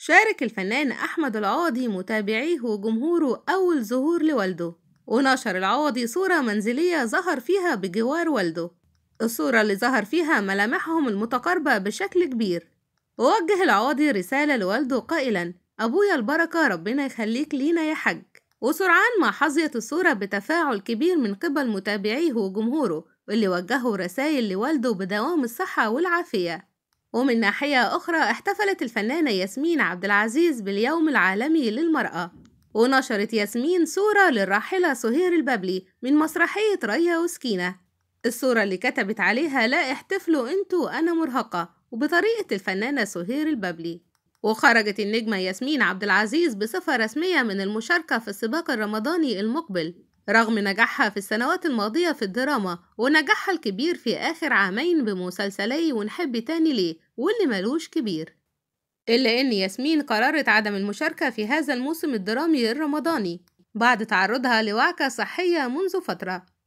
شارك الفنان أحمد العوضي متابعيه وجمهوره أول ظهور لوالده ونشر العوضي صورة منزلية ظهر فيها بجوار والده الصورة اللي ظهر فيها ملامحهم المتقاربة بشكل كبير ووجه العوضي رسالة لوالده قائلا أبويا البركة ربنا يخليك لينا يا حاج وسرعان ما حظيت الصورة بتفاعل كبير من قبل متابعيه وجمهوره اللي وجهوا رسائل لوالده بدوام الصحة والعافية ومن ناحية أخرى احتفلت الفنانة ياسمين عبد العزيز باليوم العالمي للمرأة ونشرت ياسمين صورة للراحلة سهير البابلي من مسرحية ريا وسكينة الصورة اللي كتبت عليها لا احتفلوا انتوا أنا مرهقة وبطريقة الفنانة سهير البابلي وخرجت النجمة ياسمين عبد العزيز بصفة رسمية من المشاركة في السباق الرمضاني المقبل رغم نجاحها في السنوات الماضية في الدراما ونجاحها الكبير في آخر عامين بمسلسلي ونحب تاني ليه واللي ملوش كبير إلا إن ياسمين قررت عدم المشاركة في هذا الموسم الدرامي الرمضاني بعد تعرضها لوعكة صحية منذ فترة